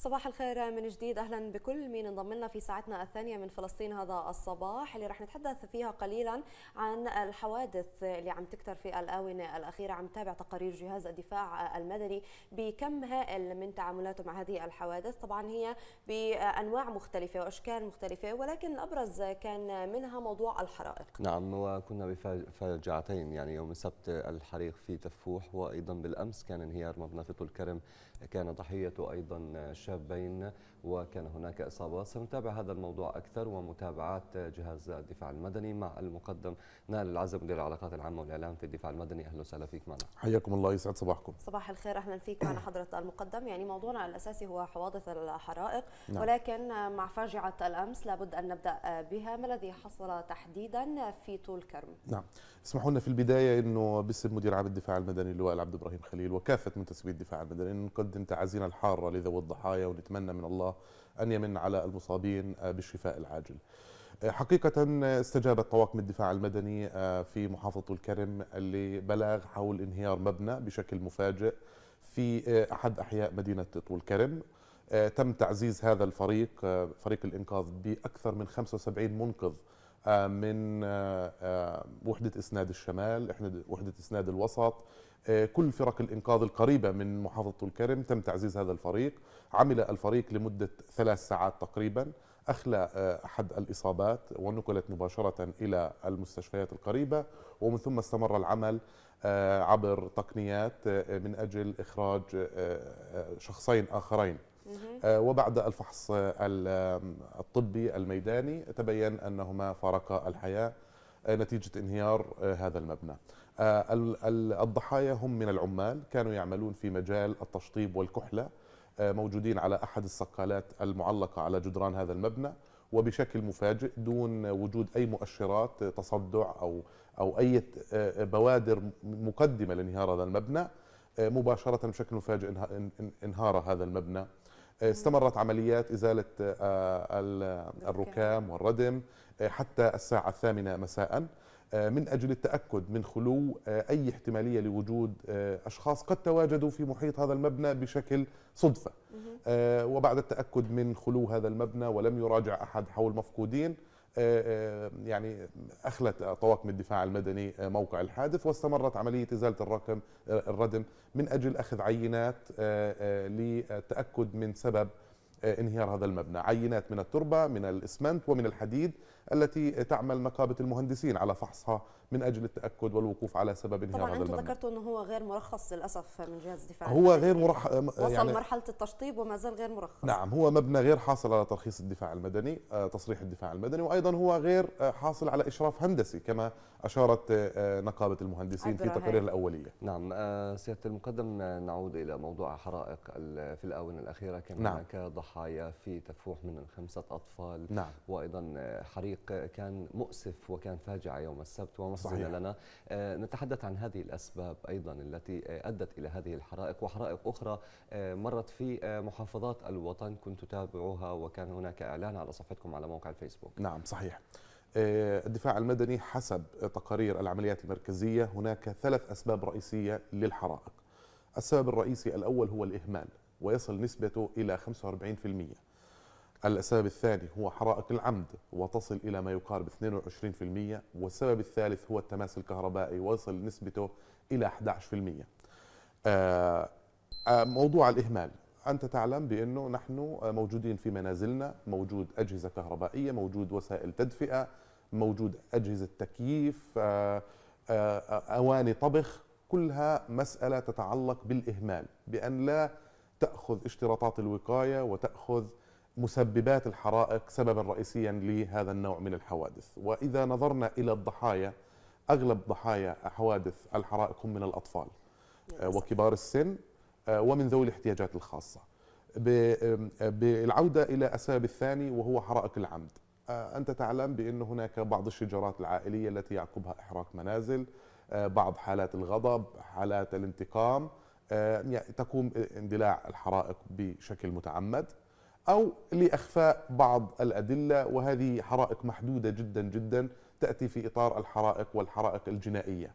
صباح الخير من جديد اهلا بكل مين انضم لنا في ساعتنا الثانيه من فلسطين هذا الصباح اللي رح نتحدث فيها قليلا عن الحوادث اللي عم تكثر في الاونه الاخيره عم تابع تقارير جهاز الدفاع المدني بكم هائل من تعاملاته مع هذه الحوادث طبعا هي بانواع مختلفه واشكال مختلفه ولكن الابرز كان منها موضوع الحرائق نعم وكنا بفاجعتين يعني يوم السبت الحريق في تفوح وايضا بالامس كان انهيار مبنى فيتو الكرم كان ضحيته ايضا المناقشه وكان هناك إصابة سنتابع هذا الموضوع أكثر ومتابعات جهاز الدفاع المدني مع المقدم نال العزب مدير العلاقات العامة والإعلام في الدفاع المدني أهلا وسهلا فيك معنا حياكم الله يسعد صباحكم صباح الخير أهلا فيك معنا حضرة المقدم يعني موضوعنا الأساسي هو حوادث الحرائق نعم. ولكن مع فاجعة الأمس لابد أن نبدأ بها ما الذي حصل تحديدا في طول كرم نعم اسمحوا لنا في البداية أنه باسم مدير عام الدفاع المدني اللواء العبد إبراهيم خليل وكافة منتسبي الدفاع المدني نقدم تعازينا الحارة لذوي الضحايا ونتمنى من الله الله أن يمن على المصابين آه، بالشفاء العاجل آه، حقيقة استجابت طواقم الدفاع المدني آه، في محافظة الكرم لبلاغ حول انهيار مبنى بشكل مفاجئ في أحد أحياء مدينة طول كرم تم تعزيز هذا الفريق فريق الإنقاذ بأكثر من 75 منقذ آه، من آه، آه، وحده اسناد الشمال وحده اسناد الوسط كل فرق الانقاذ القريبه من محافظه الكرم تم تعزيز هذا الفريق عمل الفريق لمده ثلاث ساعات تقريبا أخلى أحد الإصابات ونقلت مباشرة إلى المستشفيات القريبة ومن ثم استمر العمل عبر تقنيات من أجل إخراج شخصين آخرين آه، وبعد الفحص الطبي الميداني تبين أنهما فارقا الحياة آه، نتيجة انهيار آه، هذا المبنى الضحايا هم من العمال كانوا يعملون في مجال التشطيب والكحلة موجودين على أحد الصقالات المعلقة على جدران هذا المبنى وبشكل مفاجئ دون وجود أي مؤشرات تصدع أو أو أي بوادر مقدمة لانهيار هذا المبنى مباشرة بشكل مفاجئ انهار هذا المبنى استمرت عمليات إزالة آه، الركام والردم آه، حتى الساعة الثامنة مساء آه، من أجل التأكد من خلو أي احتمالية لوجود أشخاص قد تواجدوا في محيط هذا المبنى بشكل صدفة وبعد التأكد من خلو هذا المبنى ولم يراجع أحد حول مفقودين آه، آه، يعني اخلت طواقم الدفاع المدني آه، موقع الحادث واستمرت عمليه ازاله الرقم الردم من اجل اخذ عينات للتاكد من سبب انهيار هذا المبنى عينات من التربة من الإسمنت ومن الحديد التي تعمل نقابة المهندسين على فحصها من أجل التأكد والوقوف على سبب انهيار هذا المبنى طبعا أنتم ذكرتوا أنه هو غير مرخص للأسف من جهاز الدفاع هو غير مرخص وصل يعني مرحلة التشطيب وما زال غير مرخص نعم هو مبنى غير حاصل على ترخيص الدفاع المدني آه، تصريح الدفاع المدني وأيضا هو غير آه، حاصل على إشراف هندسي كما أشارت آه، نقابة المهندسين في تقارير الأولية نعم سيادة المقدم نعود إلى موضوع حرائق في الآونة الأخيرة كما نعم. كضحية الضحايا في تفوح من خمسة أطفال نعم. وأيضا حريق كان مؤسف وكان فاجعة يوم السبت ومحزنة لنا آه، نتحدث عن هذه الأسباب أيضا التي آه، أدت إلى هذه الحرائق وحرائق أخرى آه، مرت في محافظات الوطن كنت تتابعوها وكان هناك إعلان على صفحتكم على موقع الفيسبوك نعم صحيح الدفاع المدني حسب تقارير العمليات المركزية هناك ثلاث أسباب رئيسية للحرائق السبب الرئيسي الأول هو الإهمال ويصل نسبته إلى 45% السبب الثاني هو حرائق العمد وتصل إلى ما يقارب 22% والسبب الثالث هو التماس الكهربائي ويصل نسبته إلى 11% آه، آه، موضوع الإهمال أنت تعلم بأنه نحن موجودين في منازلنا موجود أجهزة كهربائية موجود وسائل تدفئة موجود أجهزة تكييف آه، أواني طبخ كلها مسألة تتعلق بالإهمال بأن لا تاخذ اشتراطات الوقايه وتاخذ مسببات الحرائق سببا رئيسيا لهذا النوع من الحوادث واذا نظرنا الى الضحايا اغلب ضحايا حوادث الحرائق هم من الاطفال آه، وكبار السن آه، ومن ذوي الاحتياجات الخاصه آه، بالعوده الى السبب الثاني وهو حرائق العمد انت تعلم بان هناك بعض الشجرات العائليه التي يعقبها احراق منازل بعض حالات الغضب حالات الانتقام آه، يعني تقوم اندلاع الحرائق بشكل متعمد أو لإخفاء بعض الأدلة وهذه حرائق محدودة جدا جدا تأتي في إطار الحرائق والحرائق الجنائية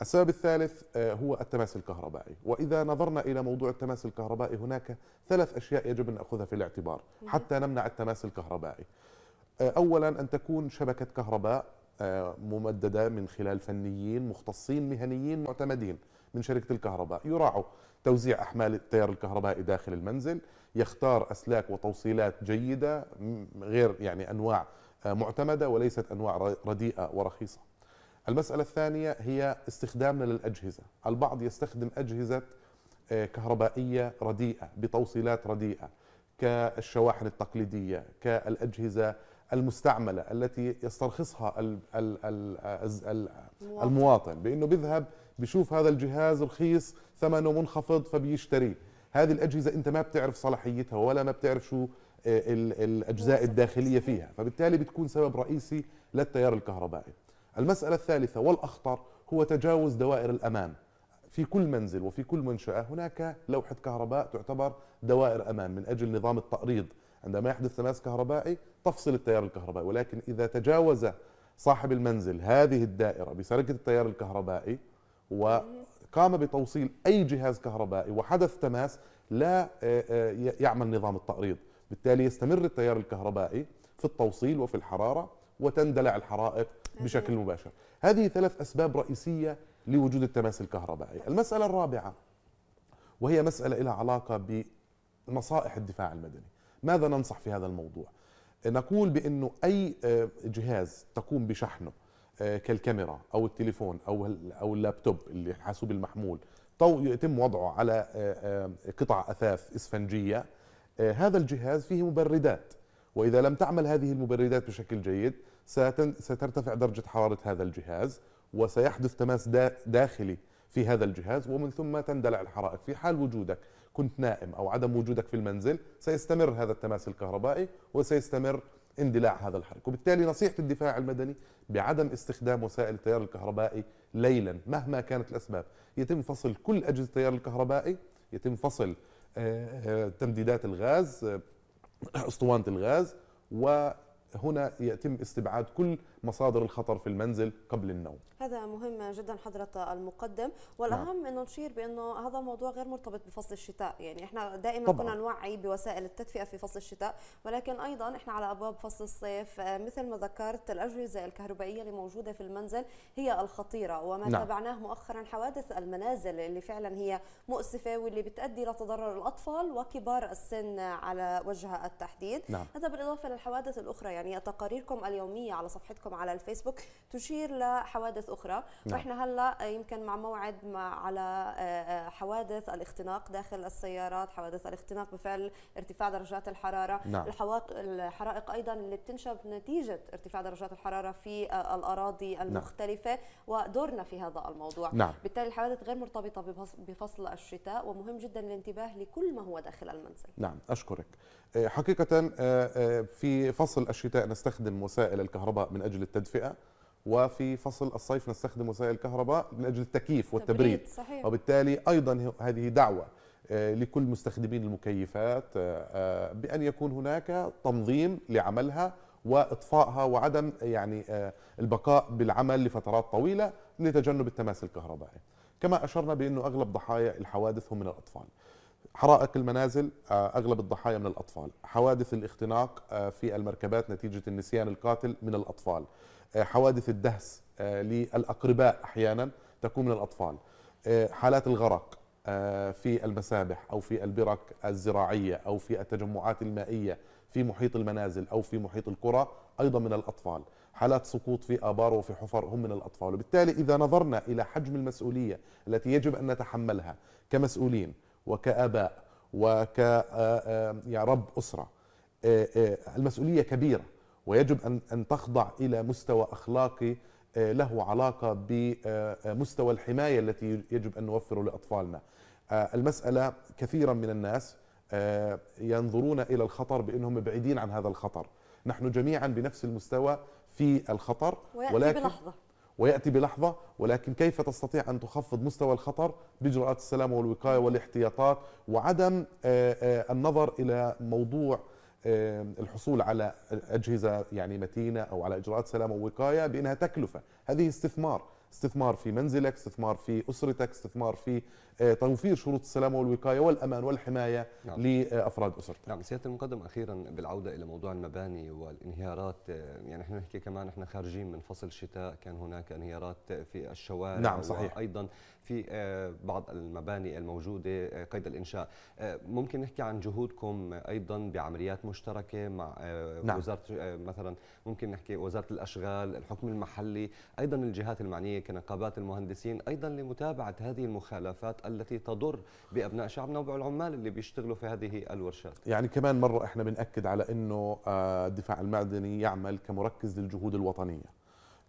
السبب الثالث آه، هو التماس الكهربائي وإذا نظرنا إلى موضوع التماس الكهربائي هناك ثلاث أشياء يجب أن نأخذها في الاعتبار نعم. حتى نمنع التماس الكهربائي آه، أولا أن تكون شبكة كهرباء ممددة من خلال فنيين مختصين مهنيين معتمدين من شركة الكهرباء يراعوا توزيع أحمال التيار الكهربائي داخل المنزل يختار أسلاك وتوصيلات جيدة غير يعني أنواع آه، معتمدة وليست أنواع رديئة ورخيصة المسألة الثانية هي استخدامنا للأجهزة البعض يستخدم أجهزة آه، كهربائية رديئة بتوصيلات رديئة كالشواحن التقليدية كالأجهزة المستعمله التي يسترخصها المواطن بانه بيذهب بيشوف هذا الجهاز رخيص ثمنه منخفض فبيشتريه هذه الاجهزه انت ما بتعرف صلاحيتها ولا ما بتعرف شو آه، الاجزاء الداخليه فيها فبالتالي بتكون سبب رئيسي للتيار الكهربائي المساله الثالثه والاخطر هو تجاوز دوائر الامان في كل منزل وفي كل منشاه هناك لوحه كهرباء تعتبر دوائر امان من اجل نظام التأريض عندما يحدث تماس كهربائي تفصل التيار الكهربائي ولكن إذا تجاوز صاحب المنزل هذه الدائرة بسرقة التيار الكهربائي وقام بتوصيل أي جهاز كهربائي وحدث تماس لا آه، آه، يعمل نظام التأريض بالتالي يستمر التيار الكهربائي في التوصيل وفي الحرارة وتندلع الحرائق بشكل مباشر هذه ثلاث أسباب رئيسية لوجود التماس الكهربائي المسألة الرابعة وهي مسألة لها علاقة بنصائح الدفاع المدني ماذا ننصح في هذا الموضوع آه، نقول بانه اي آه، جهاز تقوم بشحنه آه، كالكاميرا او التليفون او او اللابتوب اللي الحاسوب المحمول يتم وضعه على قطع اثاث اسفنجيه هذا الجهاز فيه مبردات واذا لم تعمل هذه المبردات بشكل جيد سترتفع درجه حراره هذا الجهاز وسيحدث تماس داخلي في هذا الجهاز ومن ثم تندلع الحرائق في حال وجودك كنت نائم أو عدم وجودك في المنزل سيستمر هذا التماس الكهربائي وسيستمر اندلاع هذا الحرق وبالتالي نصيحة الدفاع المدني بعدم استخدام وسائل التيار الكهربائي ليلا مهما كانت الأسباب يتم فصل كل أجهزة التيار الكهربائي يتم فصل آه، آه، تمديدات الغاز آه، اسطوانة الغاز وهنا يتم استبعاد كل مصادر الخطر في المنزل قبل النوم هذا مهم جدا حضرة المقدم والأهم نعم. أنه نشير بأنه هذا موضوع غير مرتبط بفصل الشتاء يعني إحنا دائما طبعا. كنا نوعي بوسائل التدفئة في فصل الشتاء ولكن أيضا إحنا على أبواب فصل الصيف آه، مثل ما ذكرت الأجهزة الكهربائية اللي موجودة في المنزل هي الخطيرة وما نعم. تابعناه مؤخرا حوادث المنازل اللي فعلا هي مؤسفة واللي بتؤدي لتضرر الأطفال وكبار السن على وجه التحديد نعم. هذا بالإضافة للحوادث الأخرى يعني تقاريركم اليومية على صفحتكم رقم على الفيسبوك تشير لحوادث اخرى نعم. واحنا هلا يمكن مع موعد مع على آه، آه، حوادث الاختناق داخل السيارات حوادث الاختناق بفعل ارتفاع درجات الحراره نعم. الحرائق ايضا اللي بتنشب نتيجه ارتفاع درجات الحراره في آه، الاراضي نعم. المختلفه نعم. ودورنا في هذا الموضوع نعم. بالتالي الحوادث غير مرتبطه بفصل الشتاء ومهم جدا الانتباه لكل ما هو داخل المنزل نعم اشكرك آه، حقيقة آه، آه، في فصل الشتاء نستخدم وسائل الكهرباء من أجل التدفئة وفي فصل الصيف نستخدم وسائل الكهرباء من أجل التكييف والتبريد صحيح. وبالتالي أيضا هذه دعوة لكل مستخدمين المكيفات بأن يكون هناك تنظيم لعملها واطفائها وعدم يعني البقاء بالعمل لفترات طويله لتجنب التماس الكهربائي. كما اشرنا بانه اغلب ضحايا الحوادث هم من الاطفال. حرائق المنازل آه، اغلب الضحايا من الاطفال، حوادث الاختناق آه، في المركبات نتيجه النسيان القاتل من الاطفال، آه، حوادث الدهس للاقرباء احيانا تكون من الاطفال، حالات الغرق في المسابح او في البرك الزراعيه او في التجمعات المائيه في محيط المنازل او في محيط القرى ايضا من الاطفال، حالات سقوط في ابار وفي حفر هم من الاطفال، وبالتالي اذا نظرنا الى حجم المسؤوليه التي يجب ان نتحملها كمسؤولين وكاباء وك آه، آه، يا رب اسره آه، المسؤوليه كبيره ويجب ان ان تخضع الى مستوى اخلاقي له علاقه بمستوى الحمايه التي يجب ان نوفره لاطفالنا. المساله كثيرا من الناس ينظرون الى الخطر بانهم بعيدين عن هذا الخطر. نحن جميعا بنفس المستوى في الخطر ولكن بلحظة. وياتي بلحظه ولكن كيف تستطيع ان تخفض مستوى الخطر باجراءات السلامه والوقايه والاحتياطات وعدم آه، آه، النظر الى موضوع آه، الحصول على اجهزه يعني متينه او على اجراءات سلامه ووقايه بانها تكلفه، هذه استثمار، استثمار في منزلك، استثمار في اسرتك، استثمار في آه، توفير شروط السلامه والوقايه والامان والحمايه نعم. لافراد اسرته. نعم سياده المقدم اخيرا بالعوده الى موضوع المباني والانهيارات آه، يعني احنا نحكي كمان احنا خارجين من فصل الشتاء كان هناك انهيارات في الشوارع نعم صحيح ايضا في آه، بعض المباني الموجوده قيد الانشاء ممكن نحكي عن جهودكم ايضا بعمليات مشتركه مع نعم. وزاره مثلا ممكن نحكي وزاره الاشغال الحكم المحلي ايضا الجهات المعنيه كنقابات المهندسين ايضا لمتابعه هذه المخالفات التي تضر بأبناء شعبنا وبالعمال اللي بيشتغلوا في هذه الورشات يعني كمان مرة إحنا بنأكد على أنه آه، الدفاع المدني يعمل كمركز للجهود الوطنية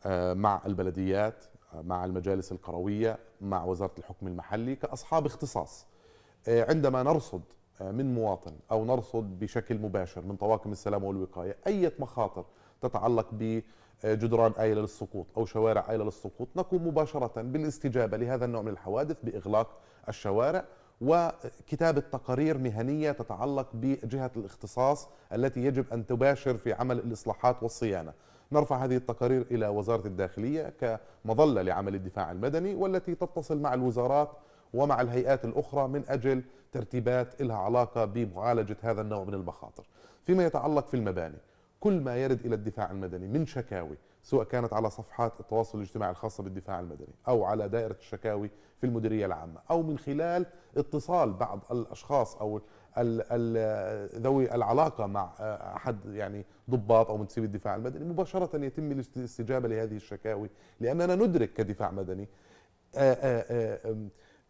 آه، مع البلديات آه، مع المجالس القروية مع وزارة الحكم المحلي كأصحاب اختصاص عندما نرصد من مواطن أو نرصد بشكل مباشر من طواقم السلام والوقاية أي مخاطر تتعلق بجدران آيلة للسقوط أو شوارع آيلة للسقوط نقوم مباشرة بالاستجابة لهذا النوع من الحوادث بإغلاق الشوارع وكتابة تقارير مهنية تتعلق بجهة الاختصاص التي يجب أن تباشر في عمل الإصلاحات والصيانة نرفع هذه التقارير إلى وزارة الداخلية كمظلة لعمل الدفاع المدني والتي تتصل مع الوزارات ومع الهيئات الأخرى من أجل ترتيبات لها علاقة بمعالجة هذا النوع من المخاطر فيما يتعلق في المباني كل ما يرد الى الدفاع المدني من شكاوي سواء كانت على صفحات التواصل الاجتماعي الخاصه بالدفاع المدني او على دائره الشكاوي في المديريه العامه او من خلال اتصال بعض الاشخاص او ذوي العلاقه مع آه، احد يعني ضباط او منتسبي الدفاع المدني مباشره يتم الاستجابه لهذه الشكاوي لاننا ندرك كدفاع مدني آآ آه، آآ آه،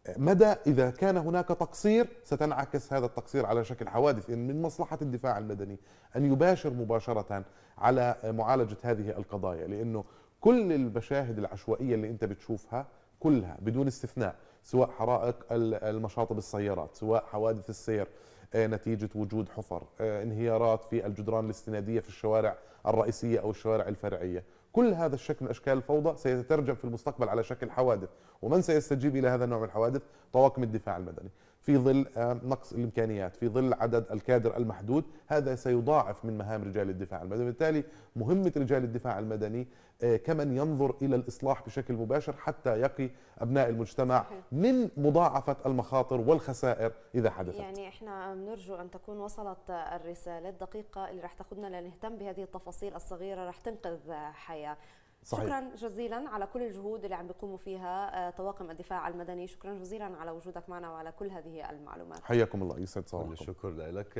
مدى إذا كان هناك تقصير ستنعكس هذا التقصير على شكل حوادث يعني من مصلحة الدفاع المدني أن يباشر مباشرة على معالجة هذه القضايا لأنه كل المشاهد العشوائية اللي أنت بتشوفها كلها بدون استثناء سواء حرائق المشاطب السيارات سواء حوادث السير آه، نتيجة وجود حفر آه، انهيارات في الجدران الاستنادية في الشوارع الرئيسية أو الشوارع الفرعية كل هذا الشكل من أشكال الفوضى سيترجم في المستقبل على شكل حوادث ومن سيستجيب الى هذا النوع من الحوادث طواقم الدفاع المدني في ظل آه، نقص الامكانيات في ظل عدد الكادر المحدود هذا سيضاعف من مهام رجال الدفاع المدني بالتالي مهمه رجال الدفاع المدني آه، كمن ينظر الى الاصلاح بشكل مباشر حتى يقي ابناء المجتمع من مضاعفه المخاطر والخسائر اذا حدثت يعني احنا بنرجو ان تكون وصلت الرساله الدقيقه اللي راح تاخذنا لنهتم بهذه التفاصيل الصغيره راح تنقذ حياه صحيح. شكرا جزيلا على كل الجهود اللي عم بيقوموا فيها آه، طواقم الدفاع المدني شكرا جزيلا على وجودك معنا وعلى كل هذه المعلومات حياكم الله يسعد صباحكم الشكر لك